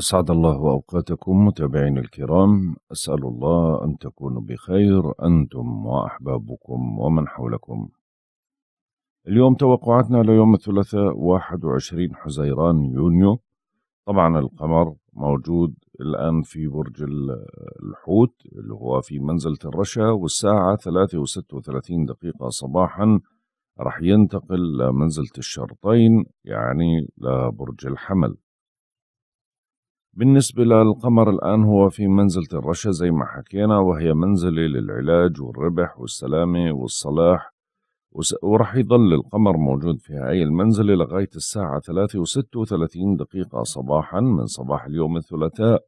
أسعد الله أوقاتكم متابعينا الكرام أسأل الله أن تكونوا بخير أنتم وأحبابكم ومن حولكم اليوم توقعاتنا ليوم الثلاثاء 21 حزيران يونيو طبعا القمر موجود الآن في برج الحوت اللي هو في منزلة الرشا والساعة 3.36 دقيقة صباحا رح ينتقل لمنزلة الشرطين يعني لبرج الحمل بالنسبة للقمر الآن هو في منزلة الرشا زي ما حكينا وهي منزلة للعلاج والربح والسلامة والصلاح ورح يضل القمر موجود في هاي المنزلة لغاية الساعة 3 و 36 دقيقة صباحا من صباح اليوم الثلاثاء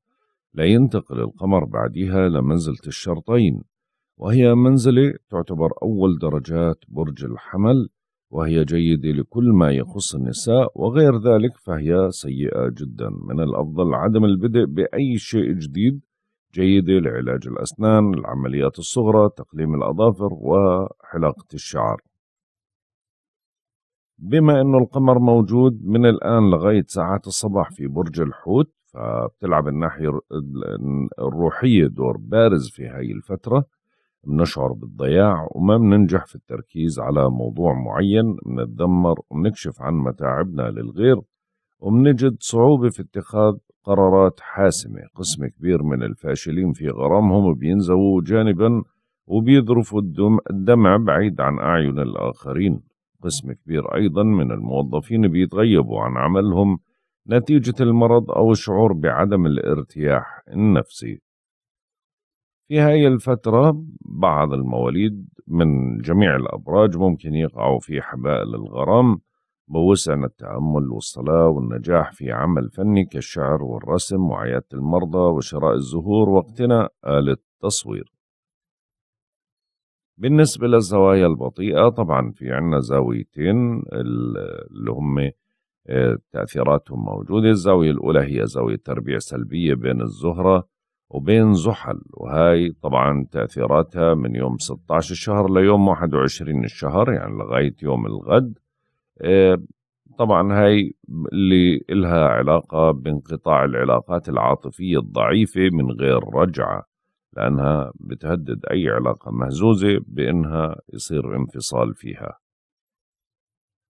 لينتقل القمر بعدها لمنزلة الشرطين وهي منزلة تعتبر أول درجات برج الحمل وهي جيدة لكل ما يخص النساء وغير ذلك فهي سيئة جدا من الأفضل عدم البدء بأي شيء جديد جيدة لعلاج الأسنان العمليات الصغرى تقليم الأظافر وحلاقة الشعر بما أنه القمر موجود من الآن لغاية ساعات الصباح في برج الحوت فبتلعب الناحية الروحية دور بارز في هاي الفترة بنشعر بالضياع وما بننجح في التركيز على موضوع معين بنتدمر وبنكشف عن متاعبنا للغير وبنجد صعوبة في اتخاذ قرارات حاسمة قسم كبير من الفاشلين في غرامهم بينزووا جانبا وبيذرفوا الدم الدمع بعيد عن أعين الآخرين قسم كبير أيضا من الموظفين بيتغيبوا عن عملهم نتيجة المرض أو الشعور بعدم الارتياح النفسي في هاي الفترة بعض المواليد من جميع الأبراج ممكن يقعوا في حبائل الغرام بوسعنا التأمل والصلاة والنجاح في عمل فني كالشعر والرسم وعيادة المرضى وشراء الزهور واقتناء آلة تصوير بالنسبة للزوايا البطيئة طبعا في عنا زاويتين اللي هم آه، تأثيراتهم موجودة الزاوية الأولى هي زاوية تربيع سلبية بين الزهرة وبين زحل وهاي طبعا تأثيراتها من يوم 16 الشهر ليوم 21 الشهر يعني لغاية يوم الغد آه، طبعا هاي اللي إلها علاقة بانقطاع العلاقات العاطفية الضعيفة من غير رجعة لأنها بتهدد أي علاقة مهزوزة بأنها يصير انفصال فيها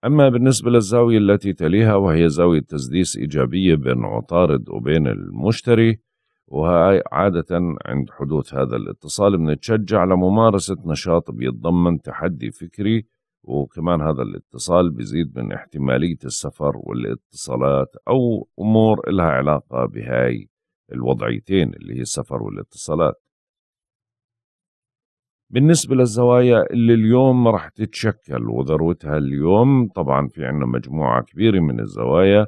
أما بالنسبة للزاوية التي تليها وهي زاوية تسديس إيجابية بين عطارد وبين المشتري وعادة عند حدوث هذا الاتصال بنتشجع لممارسة نشاط بيتضمن تحدي فكري وكمان هذا الاتصال بيزيد من احتمالية السفر والاتصالات أو أمور إلها علاقة بهاي الوضعيتين اللي هي السفر والاتصالات بالنسبة للزوايا اللي اليوم رح تتشكل وذروتها اليوم طبعا في عنا مجموعة كبيرة من الزوايا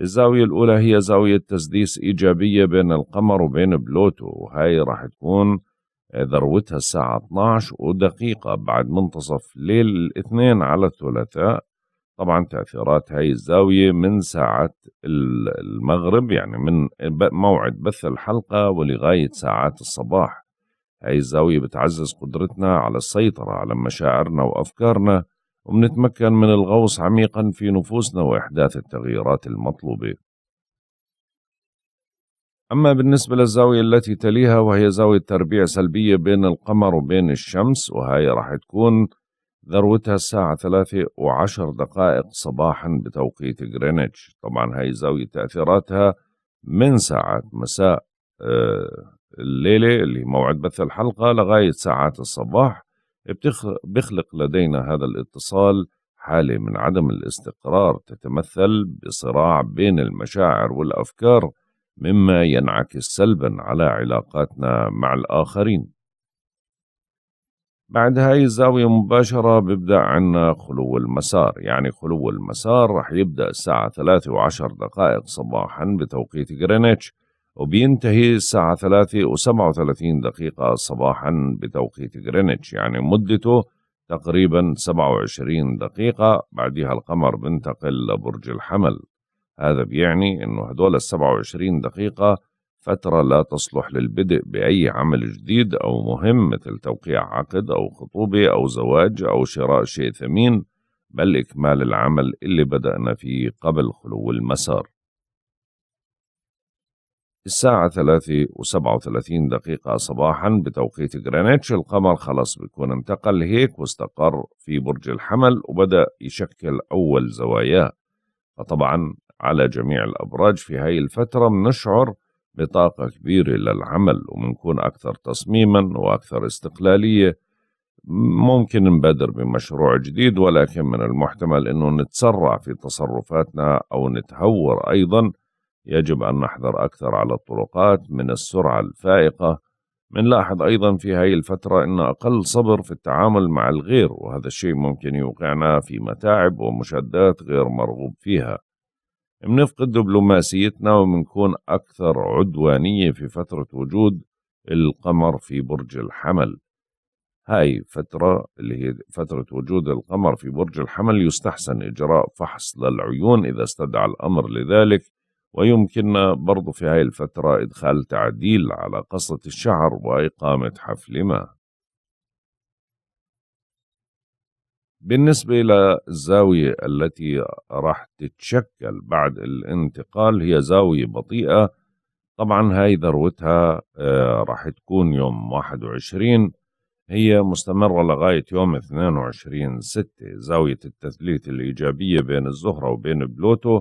الزاوية الأولى هي زاوية تسديس إيجابية بين القمر وبين بلوتو وهي راح تكون ذروتها الساعة 12 ودقيقة بعد منتصف ليل الاثنين على الثلاثاء طبعا تأثيرات هاي الزاوية من ساعة المغرب يعني من موعد بث الحلقة ولغاية ساعات الصباح هاي الزاوية بتعزز قدرتنا على السيطرة على مشاعرنا وأفكارنا وبنتمكن من الغوص عميقا في نفوسنا وإحداث التغييرات المطلوبة أما بالنسبة للزاوية التي تليها وهي زاوية تربيع سلبية بين القمر وبين الشمس وهي راح تكون ذروتها الساعة ثلاثة وعشر دقائق صباحا بتوقيت غرينتش طبعا هاي زاوية تأثيراتها من ساعة مساء آه، الليلة اللي موعد بث الحلقة لغاية ساعات الصباح بيخلق لدينا هذا الاتصال حالة من عدم الاستقرار تتمثل بصراع بين المشاعر والأفكار مما ينعكس سلبا على علاقاتنا مع الآخرين بعد هاي الزاوية مباشرة بيبدأ عنا خلو المسار يعني خلو المسار رح يبدأ الساعة 3 وعشر دقائق صباحا بتوقيت غرينتش وبينتهي الساعة 3 و37 دقيقة صباحا بتوقيت غرينتش يعني مدته تقريبا 27 دقيقة بعدها القمر بنتقل لبرج الحمل هذا بيعني انه هدول ال 27 دقيقة فترة لا تصلح للبدء بأي عمل جديد أو مهم مثل توقيع عقد أو خطوبة أو زواج أو شراء شيء ثمين بل إكمال العمل اللي بدأنا فيه قبل خلو المسار الساعة ثلاثة وسبعة وثلاثين دقيقة صباحا بتوقيت جرينتش القمر خلاص بيكون انتقل هيك واستقر في برج الحمل وبدأ يشكل أول زواياه فطبعا على جميع الأبراج في هاي الفترة بنشعر بطاقة كبيرة للعمل وبنكون أكثر تصميما وأكثر استقلالية ممكن نبادر بمشروع جديد ولكن من المحتمل أنه نتسرع في تصرفاتنا أو نتهور أيضا يجب أن نحذر أكثر على الطرقات من السرعة الفائقة منلاحظ أيضا في هاي الفترة أن أقل صبر في التعامل مع الغير وهذا الشيء ممكن يوقعنا في متاعب ومشادات غير مرغوب فيها منفقد دبلوماسيتنا ومنكون أكثر عدوانية في فترة وجود القمر في برج الحمل هاي فترة اللي هي فترة وجود القمر في برج الحمل يستحسن إجراء فحص للعيون إذا استدعى الأمر لذلك ويمكننا برضو في هاي الفترة إدخال تعديل على قصة الشعر وإقامة حفل ما بالنسبة للزاوية التي راح تتشكل بعد الانتقال هي زاوية بطيئة طبعا هاي ذروتها آه، راح تكون يوم 21 هي مستمرة لغاية يوم 22 ستة زاوية التثليث الإيجابية بين الزهرة وبين بلوتو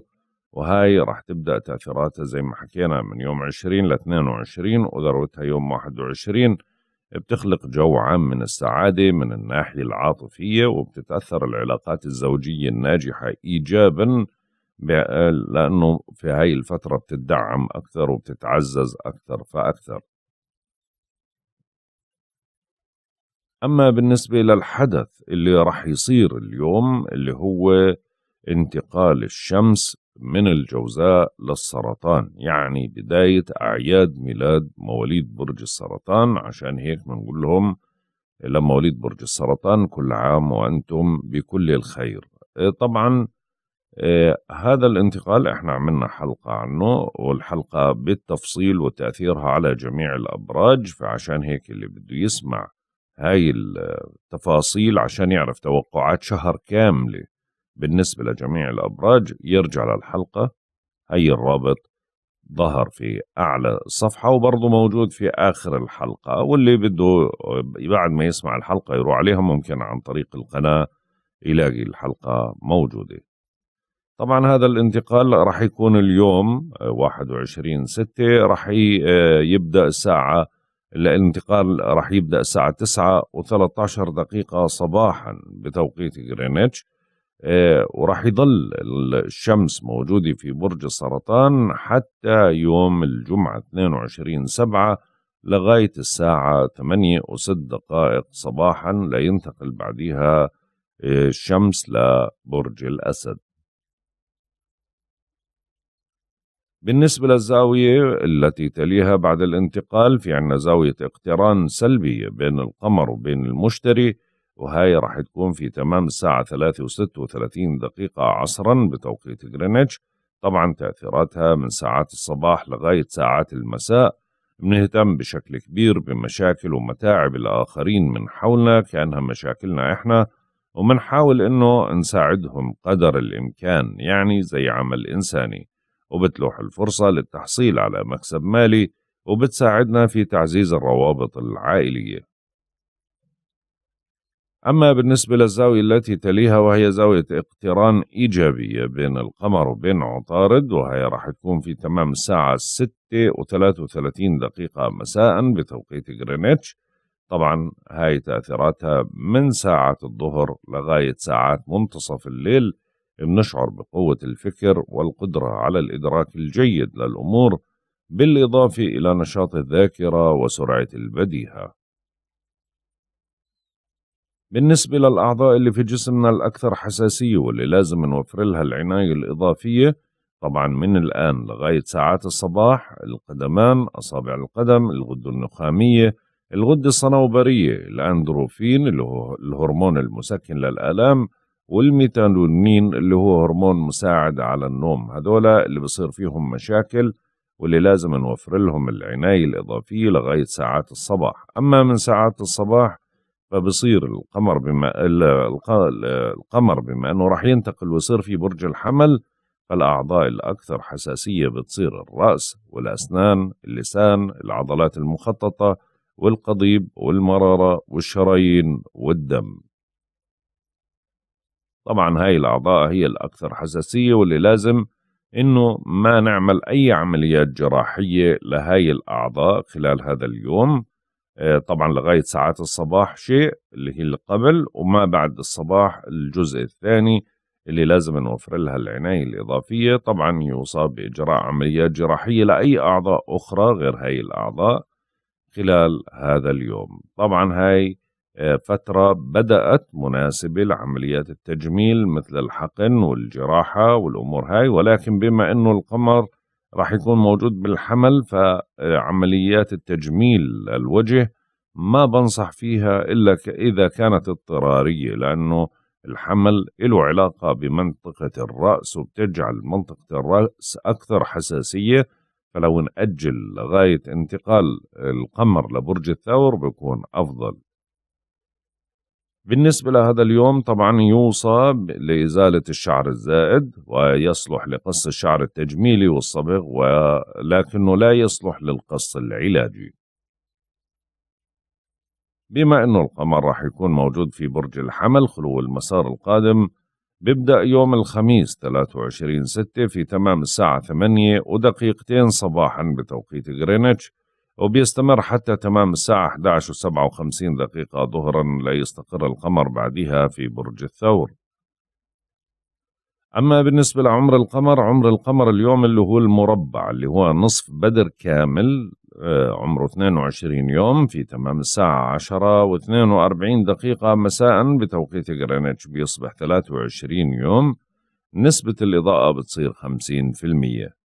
وهاي راح تبدا تاثيراتها زي ما حكينا من يوم 20 ل 22 وذروتها يوم 21 بتخلق جو عام من السعاده من الناحيه العاطفيه وبتتاثر العلاقات الزوجيه الناجحه ايجابا لانه في هاي الفتره بتدعم اكثر وبتتعزز اكثر فاكثر اما بالنسبه للحدث اللي راح يصير اليوم اللي هو انتقال الشمس من الجوزاء للسرطان يعني بداية أعياد ميلاد مواليد برج السرطان عشان هيك بنقول لهم لما مواليد برج السرطان كل عام وأنتم بكل الخير إيه، طبعا إيه، هذا الانتقال احنا عملنا حلقة عنه والحلقة بالتفصيل وتأثيرها على جميع الأبراج فعشان هيك اللي بده يسمع هاي التفاصيل عشان يعرف توقعات شهر كاملة بالنسبة لجميع الأبراج يرجع للحلقة هي الرابط ظهر في أعلى الصفحة وبرضه موجود في آخر الحلقة واللي بده بعد ما يسمع الحلقة يروح عليها ممكن عن طريق القناة يلاقي الحلقة موجودة طبعا هذا الانتقال راح يكون اليوم 21 آه، 6 راح آه، يبدأ الساعة الانتقال راح يبدأ الساعة 9 و13 دقيقة صباحا بتوقيت غرينتش آه، وراح يظل الشمس موجودة في برج السرطان حتى يوم الجمعة 22 سبعة لغاية الساعة 8 و6 دقائق صباحا لينتقل بعدها آه، الشمس لبرج الأسد بالنسبة للزاوية التي تليها بعد الانتقال في عندنا زاوية اقتران سلبية بين القمر وبين المشتري وهاي راح تكون في تمام الساعة 3 و36 دقيقة عصرا بتوقيت غرينتش طبعا تأثيراتها من ساعات الصباح لغاية ساعات المساء بنهتم بشكل كبير بمشاكل ومتاعب الآخرين من حولنا كأنها مشاكلنا إحنا ومنحاول إنه نساعدهم قدر الإمكان يعني زي عمل إنساني وبتلوح الفرصة للتحصيل على مكسب مالي وبتساعدنا في تعزيز الروابط العائلية أما بالنسبة للزاوية التي تليها وهي زاوية اقتران إيجابية بين القمر وبين عطارد وهي راح تكون في تمام الساعة 6 و33 دقيقة مساء بتوقيت غرينتش طبعا هاي تأثيراتها من ساعة الظهر لغاية ساعات منتصف الليل بنشعر بقوة الفكر والقدرة على الإدراك الجيد للأمور بالإضافة إلى نشاط الذاكرة وسرعة البديهة بالنسبة للأعضاء اللي في جسمنا الأكثر حساسية واللي لازم نوفر لها العناية الإضافية طبعا من الآن لغاية ساعات الصباح القدمان أصابع القدم الغدة النخامية الغدة الصنوبرية الأندروفين اللي هو الهرمون المسكن للآلام والميتانولين اللي هو هرمون مساعد على النوم هذولا اللي بصير فيهم مشاكل واللي لازم نوفر لهم العناية الإضافية لغاية ساعات الصباح أما من ساعات الصباح فبصير القمر بما القمر بما انه راح ينتقل ويصير في برج الحمل فالاعضاء الاكثر حساسيه بتصير الراس والاسنان اللسان العضلات المخططه والقضيب والمراره والشرايين والدم طبعا هاي الاعضاء هي الاكثر حساسيه واللي لازم انه ما نعمل اي عمليات جراحيه لهاي الاعضاء خلال هذا اليوم طبعا لغاية ساعات الصباح شيء اللي هي اللي قبل وما بعد الصباح الجزء الثاني اللي لازم نوفر لها العناية الإضافية طبعا يصاب بإجراء عمليات جراحية لأي أعضاء أخرى غير هاي الأعضاء خلال هذا اليوم طبعا هاي آه، فترة بدأت مناسبة لعمليات التجميل مثل الحقن والجراحة والأمور هاي ولكن بما أنه القمر راح يكون موجود بالحمل فعمليات التجميل الوجه ما بنصح فيها إلا إذا كانت اضطرارية لأنه الحمل له علاقة بمنطقة الرأس وبتجعل منطقة الرأس أكثر حساسية فلو نأجل لغاية انتقال القمر لبرج الثور بيكون أفضل بالنسبة لهذا اليوم طبعا يوصى لإزالة الشعر الزائد ويصلح لقص الشعر التجميلي والصبغ ولكنه لا يصلح للقص العلاجي بما أنه القمر راح يكون موجود في برج الحمل خلو المسار القادم بيبدأ يوم الخميس 23 6 في تمام الساعة 8 ودقيقتين صباحا بتوقيت غرينتش وبيستمر حتى تمام الساعة 11 دقيقة ظهرا ليستقر القمر بعدها في برج الثور أما بالنسبة لعمر القمر عمر القمر اليوم اللي هو المربع اللي هو نصف بدر كامل آه، عمره 22 يوم في تمام الساعة 10 و42 دقيقة مساء بتوقيت غرينتش بيصبح 23 يوم نسبة الإضاءة بتصير 50%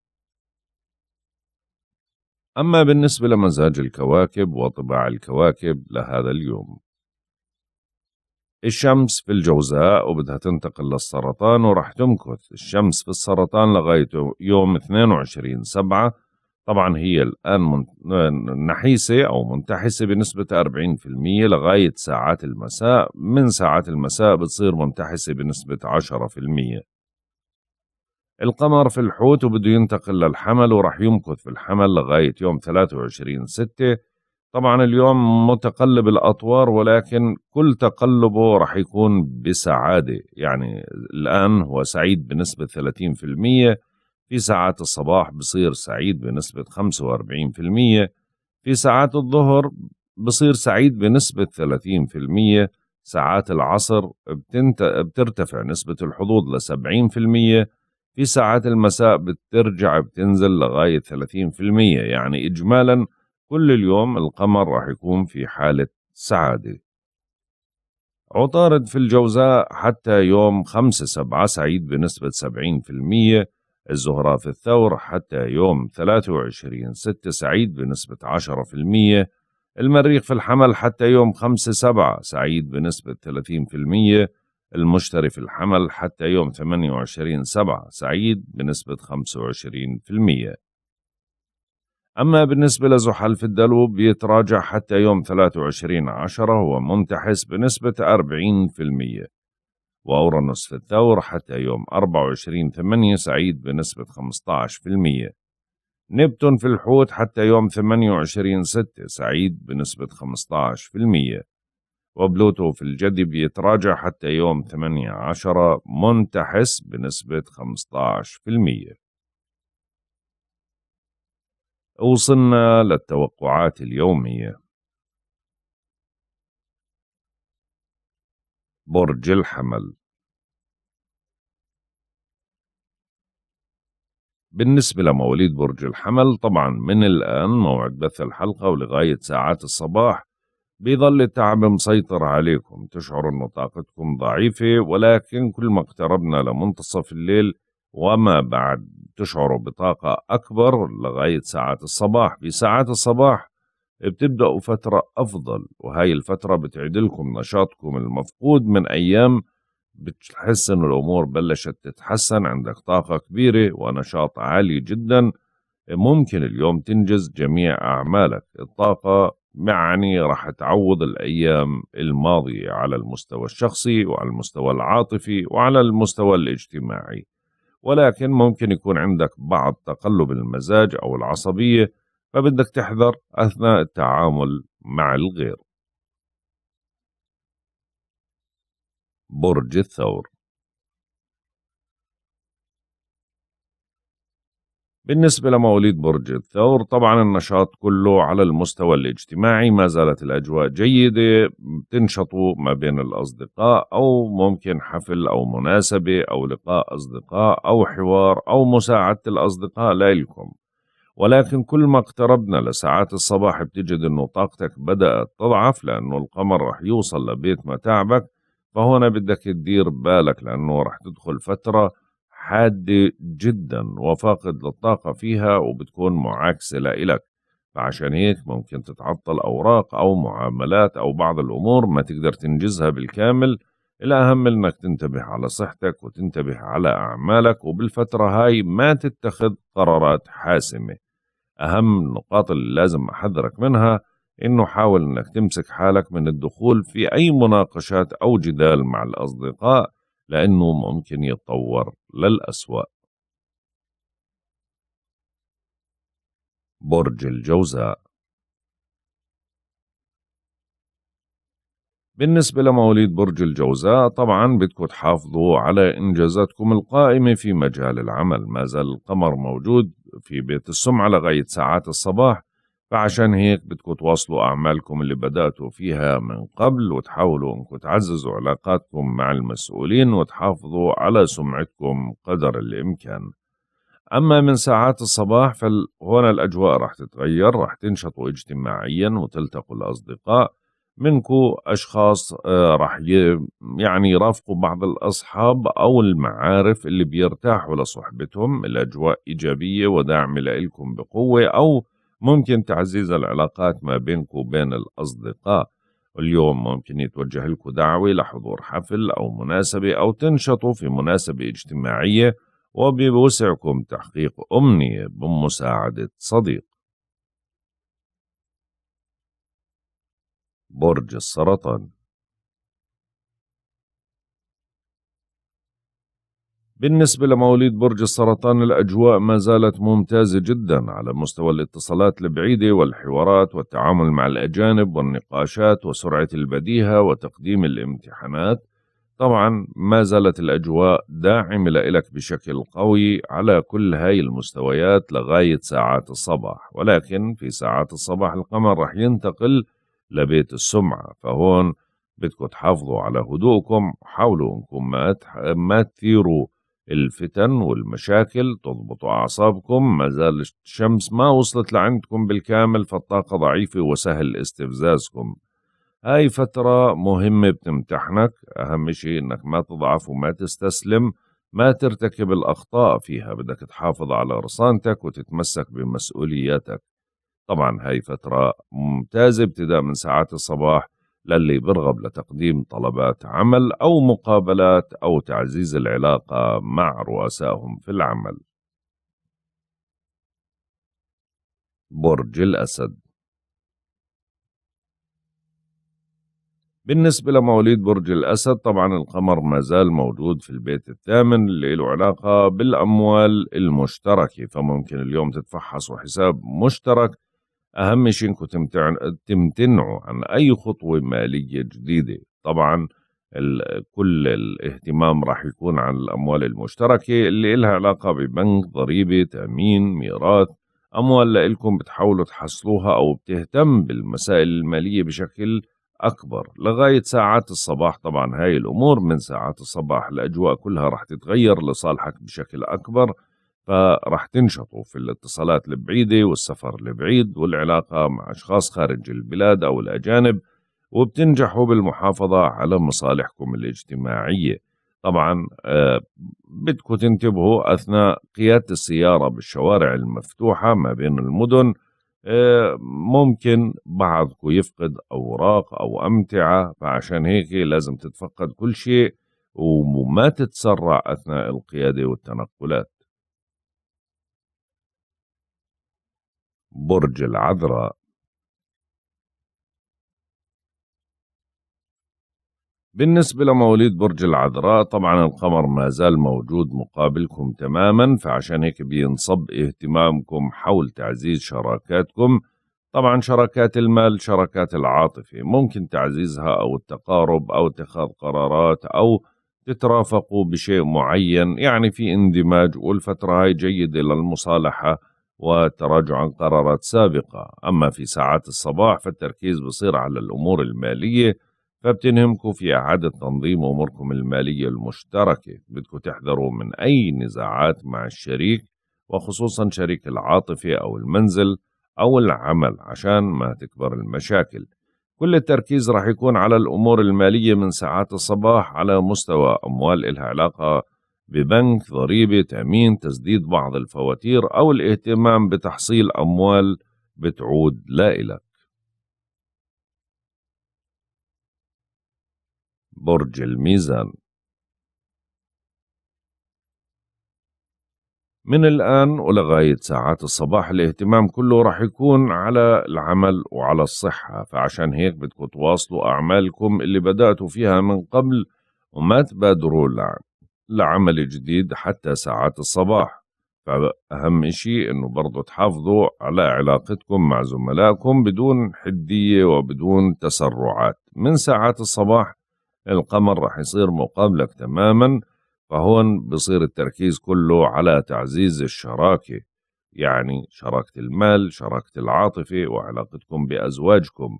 أما بالنسبة لمزاج الكواكب وطباع الكواكب لهذا اليوم الشمس في الجوزاء وبدها تنتقل للسرطان وراح تمكث الشمس في السرطان لغاية يوم 22 سبعة طبعا هي الآن نحيسة أو منتحسة بنسبة 40% لغاية ساعات المساء من ساعات المساء بتصير منتحسة بنسبة 10% القمر في الحوت وبده ينتقل للحمل وراح يمكث في الحمل لغاية يوم 23 ستة طبعا اليوم متقلب الأطوار ولكن كل تقلبه راح يكون بسعادة يعني الآن هو سعيد بنسبة 30% في ساعات الصباح بصير سعيد بنسبة 45% في ساعات الظهر بصير سعيد بنسبة 30% ساعات العصر بتنت... بترتفع نسبة الحظوظ ل المئة في ساعات المساء بترجع بتنزل لغاية 30% يعني إجمالا كل اليوم القمر راح يكون في حالة سعادة عطارد في الجوزاء حتى يوم 5 سبعة سعيد بنسبة 70% الزهرة في الثور حتى يوم 23 ستة سعيد بنسبة 10% المريخ في الحمل حتى يوم 5 سبعة سعيد بنسبة 30% المشتري في الحمل حتى يوم 28 سبعة سعيد بنسبة 25% أما بالنسبة لزحل في الدلو بيتراجع حتى يوم 23 عشرة هو منتحس بنسبة 40% وأورانوس في الثور حتى يوم 24 8 سعيد بنسبة 15% نبتون في الحوت حتى يوم 28 6 سعيد بنسبة 15% وبلوتو في الجدي بيتراجع حتى يوم 8 عشرة منتحس بنسبة 15% وصلنا للتوقعات اليومية برج الحمل بالنسبة لمواليد برج الحمل طبعا من الآن موعد بث الحلقة ولغاية ساعات الصباح بيظل التعب مسيطر عليكم تشعروا أن طاقتكم ضعيفة ولكن كل ما اقتربنا لمنتصف الليل وما بعد تشعروا بطاقة أكبر لغاية ساعات الصباح في ساعات الصباح بتبدأوا فترة أفضل وهاي الفترة بتعدلكم نشاطكم المفقود من أيام بتحس أن الأمور بلشت تتحسن عندك طاقة كبيرة ونشاط عالي جدا ممكن اليوم تنجز جميع أعمالك الطاقة يعني راح تعوض الايام الماضيه على المستوى الشخصي وعلى المستوى العاطفي وعلى المستوى الاجتماعي ولكن ممكن يكون عندك بعض تقلب المزاج او العصبيه فبدك تحذر اثناء التعامل مع الغير برج الثور بالنسبة لمواليد برج الثور طبعا النشاط كله على المستوى الاجتماعي ما زالت الأجواء جيدة تنشطوا ما بين الأصدقاء أو ممكن حفل أو مناسبة أو لقاء أصدقاء أو حوار أو مساعدة الأصدقاء لإلكم ولكن كل ما اقتربنا لساعات الصباح بتجد انه طاقتك بدأت تضعف لأنه القمر رح يوصل لبيت متاعبك فهنا بدك تدير بالك لأنه رح تدخل فترة حادة جدا وفاقد للطاقة فيها وبتكون معاكسة لإلك فعشان هيك ممكن تتعطل أوراق أو معاملات أو بعض الأمور ما تقدر تنجزها بالكامل الأهم إنك تنتبه على صحتك وتنتبه على أعمالك وبالفترة هاي ما تتخذ قرارات حاسمة أهم النقاط اللي لازم أحذرك منها إنه حاول إنك تمسك حالك من الدخول في أي مناقشات أو جدال مع الأصدقاء لأنه ممكن يتطور للأسوأ برج الجوزاء بالنسبة لمواليد برج الجوزاء طبعا بدكم تحافظوا على إنجازاتكم القائمة في مجال العمل ما زال القمر موجود في بيت السمعة لغاية ساعات الصباح فعشان هيك بدكم تواصلوا أعمالكم اللي بدأتوا فيها من قبل وتحاولوا أنكم تعززوا علاقاتكم مع المسؤولين وتحافظوا على سمعتكم قدر الإمكان أما من ساعات الصباح فهنا الأجواء رح تتغير رح تنشطوا اجتماعيا وتلتقوا الأصدقاء منكم أشخاص آه، رح يعني يرافقوا بعض الأصحاب أو المعارف اللي بيرتاحوا لصحبتهم الأجواء إيجابية وداعمة لإلكم بقوة أو ممكن تعزيز العلاقات ما بينك وبين الأصدقاء اليوم ممكن يتوجه لكم دعوة لحضور حفل أو مناسبة أو تنشطوا في مناسبة اجتماعية وبوسعكم تحقيق أمنية بمساعدة صديق برج السرطان بالنسبة لمواليد برج السرطان الأجواء ما زالت ممتازة جدا على مستوى الاتصالات البعيدة والحوارات والتعامل مع الأجانب والنقاشات وسرعة البديهة وتقديم الامتحانات طبعا ما زالت الأجواء داعمة لإلك بشكل قوي على كل هاي المستويات لغاية ساعات الصباح ولكن في ساعات الصباح القمر رح ينتقل لبيت السمعة فهون بدكم تحافظوا على هدوءكم حاولوا انكم ما ما تثيروا الفتن والمشاكل تضبطوا أعصابكم ما زال الشمس ما وصلت لعندكم بالكامل فالطاقة ضعيفة وسهل استفزازكم هاي فترة مهمة بتمتحنك أهم شيء إنك ما تضعف وما تستسلم ما ترتكب الأخطاء فيها بدك تحافظ على رصانتك وتتمسك بمسؤولياتك طبعا هاي فترة ممتازة ابتداء من ساعات الصباح للي برغب لتقديم طلبات عمل أو مقابلات أو تعزيز العلاقة مع رؤسائهم في العمل برج الأسد بالنسبة لمواليد برج الأسد طبعا القمر ما زال موجود في البيت الثامن اللي له علاقة بالأموال المشتركة فممكن اليوم تتفحصوا حساب مشترك أهم شيء إنكم تمتنعوا عن أي خطوة مالية جديدة طبعا كل الاهتمام راح يكون على الأموال المشتركة اللي لها علاقة ببنك ضريبة تأمين ميراث أموال لإلكم بتحاولوا تحصلوها أو بتهتم بالمسائل المالية بشكل أكبر لغاية ساعات الصباح طبعا هاي الأمور من ساعات الصباح الأجواء كلها راح تتغير لصالحك بشكل أكبر فراح تنشطوا في الاتصالات البعيدة والسفر البعيد والعلاقة مع أشخاص خارج البلاد أو الأجانب وبتنجحوا بالمحافظة على مصالحكم الاجتماعية طبعا آه، بدكم تنتبهوا أثناء قيادة السيارة بالشوارع المفتوحة ما بين المدن آه، ممكن بعضكم يفقد أوراق أو أمتعة فعشان هيك لازم تتفقد كل شيء وما تتسرع أثناء القيادة والتنقلات برج العذراء بالنسبة لمواليد برج العذراء طبعا القمر ما زال موجود مقابلكم تماما فعشان هيك بينصب اهتمامكم حول تعزيز شراكاتكم طبعا شراكات المال شراكات العاطفة ممكن تعزيزها أو التقارب أو اتخاذ قرارات أو تترافقوا بشيء معين يعني في اندماج والفترة هاي جيدة للمصالحة وتراجعا قرارات سابقة أما في ساعات الصباح فالتركيز بصير على الأمور المالية فبتنهمكم في إعادة تنظيم أموركم المالية المشتركة بدكم تحذروا من أي نزاعات مع الشريك وخصوصا شريك العاطفة أو المنزل أو العمل عشان ما تكبر المشاكل كل التركيز راح يكون على الأمور المالية من ساعات الصباح على مستوى أموال إلها علاقة ببنك ضريبة تأمين تسديد بعض الفواتير أو الاهتمام بتحصيل أموال بتعود لإلك برج الميزان من الآن ولغاية ساعات الصباح الاهتمام كله راح يكون على العمل وعلى الصحة فعشان هيك بدكم تواصلوا أعمالكم اللي بدأتوا فيها من قبل وما تبادروا لعب لعمل جديد حتى ساعات الصباح فأهم شيء أنه برضو تحافظوا على علاقتكم مع زملائكم بدون حدية وبدون تسرعات من ساعات الصباح القمر رح يصير مقابلك تماما فهون بصير التركيز كله على تعزيز الشراكة يعني شراكة المال شراكة العاطفة وعلاقتكم بأزواجكم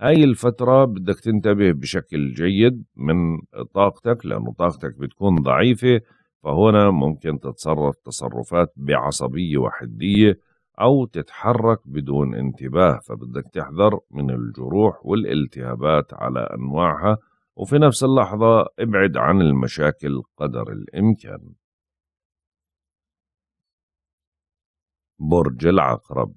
هاي الفترة بدك تنتبه بشكل جيد من طاقتك لأنه طاقتك بتكون ضعيفة فهنا ممكن تتصرف تصرفات بعصبية وحدية أو تتحرك بدون انتباه فبدك تحذر من الجروح والالتهابات على أنواعها وفي نفس اللحظة ابعد عن المشاكل قدر الإمكان برج العقرب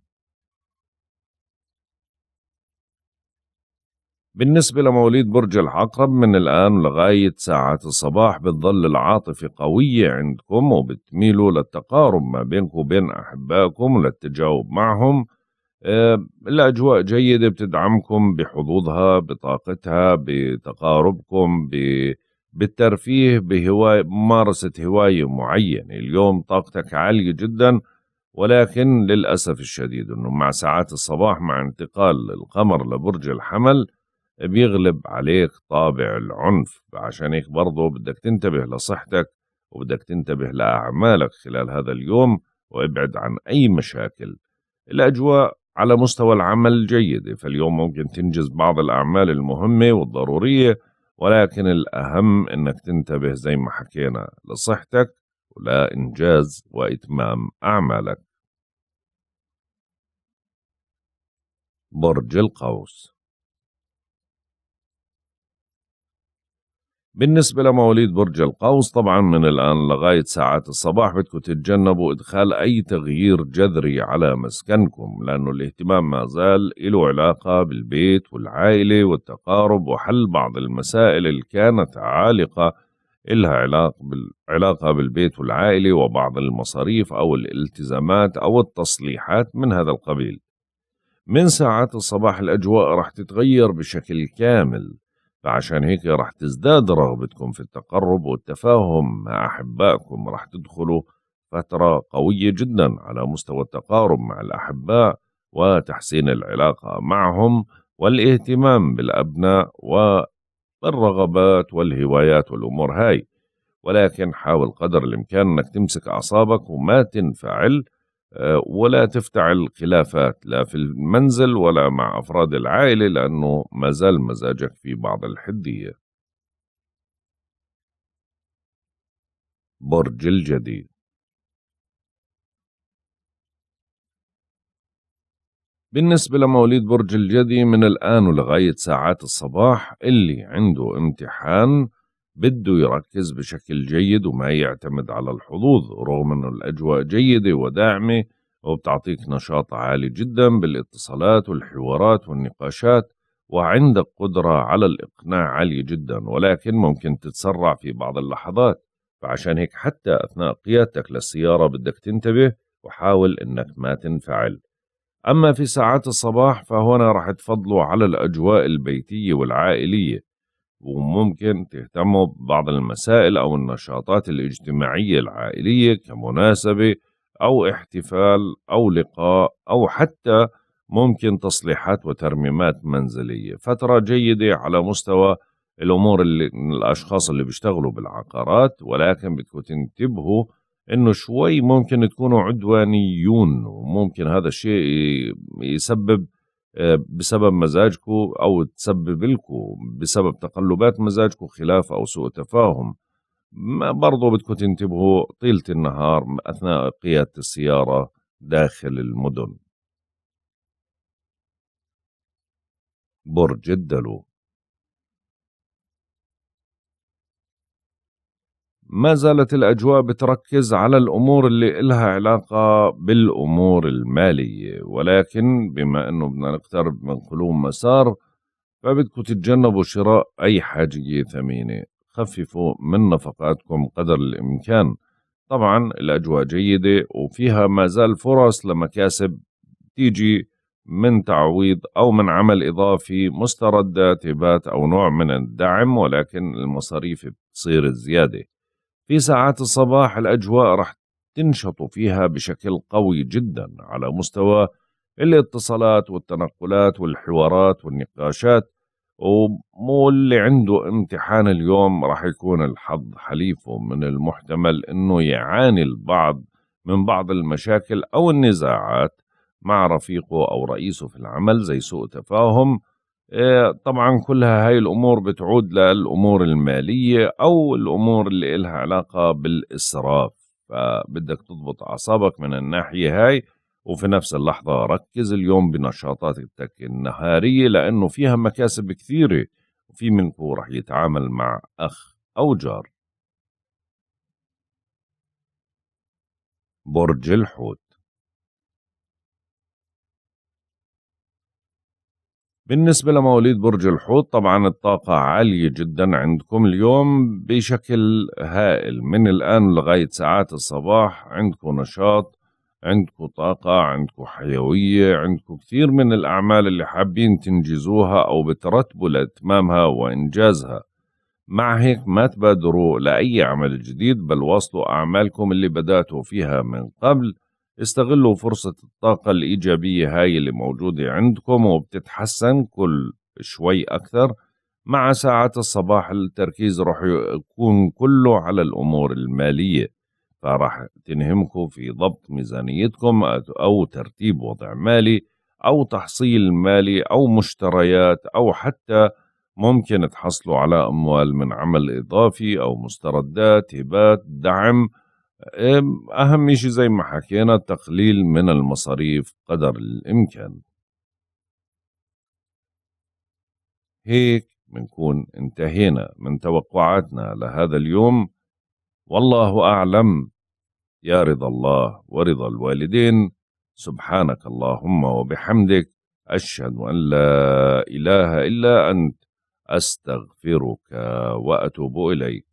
بالنسبة لمواليد برج العقرب من الآن لغاية ساعة الصباح بتظل العاطفة قوية عندكم وبتميلوا للتقارب ما بينكم وبين أحبائكم وللتجاوب معهم آه، الأجواء جيدة بتدعمكم بحظوظها بطاقتها بتقاربكم بالترفيه بهواية ممارسة هواية معينة اليوم طاقتك عالية جدا ولكن للأسف الشديد أنه مع ساعات الصباح مع انتقال القمر لبرج الحمل بيغلب عليك طابع العنف عشان هيك إيه؟ برضه بدك تنتبه لصحتك وبدك تنتبه لأعمالك خلال هذا اليوم وابعد عن أي مشاكل الأجواء على مستوى العمل جيدة فاليوم ممكن تنجز بعض الأعمال المهمة والضرورية ولكن الأهم أنك تنتبه زي ما حكينا لصحتك ولا إنجاز وإتمام أعمالك برج القوس بالنسبة لمواليد برج القوس طبعا من الآن لغاية ساعات الصباح بدكم تتجنبوا إدخال أي تغيير جذري على مسكنكم لأنه الاهتمام ما زال له علاقة بالبيت والعائلة والتقارب وحل بعض المسائل اللي كانت عالقة إلها علاقة, علاقة بالبيت والعائلة وبعض المصاريف أو الالتزامات أو التصليحات من هذا القبيل من ساعات الصباح الأجواء رح تتغير بشكل كامل فعشان هيك راح تزداد رغبتكم في التقرب والتفاهم مع أحبائكم راح تدخلوا فترة قوية جدا على مستوى التقارب مع الأحباء وتحسين العلاقة معهم والاهتمام بالأبناء والرغبات والهوايات والأمور هاي ولكن حاول قدر الإمكان أنك تمسك أعصابك وما تنفعل ولا تفتعل خلافات لا في المنزل ولا مع أفراد العائلة لأنه ما زال مزاجك في بعض الحدية برج الجدي بالنسبة لمواليد برج الجدي من الآن ولغاية ساعات الصباح اللي عنده امتحان بده يركز بشكل جيد وما يعتمد على الحظوظ رغم أنه الأجواء جيدة وداعمة وبتعطيك نشاط عالي جدا بالاتصالات والحوارات والنقاشات وعندك قدرة على الإقناع عالية جدا ولكن ممكن تتسرع في بعض اللحظات فعشان هيك حتى أثناء قيادتك للسيارة بدك تنتبه وحاول إنك ما تنفعل أما في ساعات الصباح فهنا رح تفضلوا على الأجواء البيتية والعائلية وممكن تهتموا ببعض المسائل أو النشاطات الاجتماعية العائلية كمناسبة أو احتفال أو لقاء أو حتى ممكن تصليحات وترميمات منزلية فترة جيدة على مستوى الأمور اللي الأشخاص اللي بيشتغلوا بالعقارات ولكن بدكم تنتبهوا انه شوي ممكن تكونوا عدوانيون وممكن هذا الشيء يسبب بسبب مزاجكم او تسبب لكم بسبب تقلبات مزاجكم خلاف او سوء تفاهم ما برضو بدكم تنتبهوا طيله النهار اثناء قياده السياره داخل المدن برج الدلو ما زالت الأجواء بتركز على الأمور اللي إلها علاقة بالأمور المالية ولكن بما أنه بدنا نقترب من قلوب مسار فبدكم تتجنبوا شراء أي حاجية ثمينة خففوا من نفقاتكم قدر الإمكان طبعا الأجواء جيدة وفيها ما زال فرص لمكاسب تيجي من تعويض أو من عمل إضافي مستردات تبات أو نوع من الدعم ولكن المصاريف بتصير زيادة في ساعات الصباح الأجواء رح تنشط فيها بشكل قوي جدا على مستوى الاتصالات والتنقلات والحوارات والنقاشات ومو اللي عنده امتحان اليوم راح يكون الحظ حليفه من المحتمل انه يعاني البعض من بعض المشاكل او النزاعات مع رفيقه او رئيسه في العمل زي سوء تفاهم آه، طبعا كلها هاي الأمور بتعود للأمور المالية أو الأمور اللي إلها علاقة بالإسراف فبدك تضبط أعصابك من الناحية هاي وفي نفس اللحظة ركز اليوم بنشاطاتك النهارية لأنه فيها مكاسب كثيرة وفي منكم رح يتعامل مع أخ أو جار برج الحوت بالنسبة لمواليد برج الحوت طبعا الطاقة عالية جدا عندكم اليوم بشكل هائل من الآن لغاية ساعات الصباح عندكم نشاط عندكم طاقة عندكم حيوية عندكم كثير من الأعمال اللي حابين تنجزوها أو بترتبوا لإتمامها وإنجازها مع هيك ما تبادروا لأي عمل جديد بل واصلوا أعمالكم اللي بدأتوا فيها من قبل استغلوا فرصة الطاقة الإيجابية هاي اللي موجودة عندكم وبتتحسن كل شوي أكثر مع ساعات الصباح التركيز راح يكون كله على الأمور المالية فراح تنهمكم في ضبط ميزانيتكم أو ترتيب وضع مالي أو تحصيل مالي أو مشتريات أو حتى ممكن تحصلوا على أموال من عمل إضافي أو مستردات هبات دعم أهم شيء زي ما حكينا تقليل من المصاريف قدر الإمكان هيك بنكون انتهينا من توقعاتنا لهذا اليوم والله أعلم يا رضا الله ورضا الوالدين سبحانك اللهم وبحمدك أشهد أن لا إله إلا أنت أستغفرك وأتوب إليك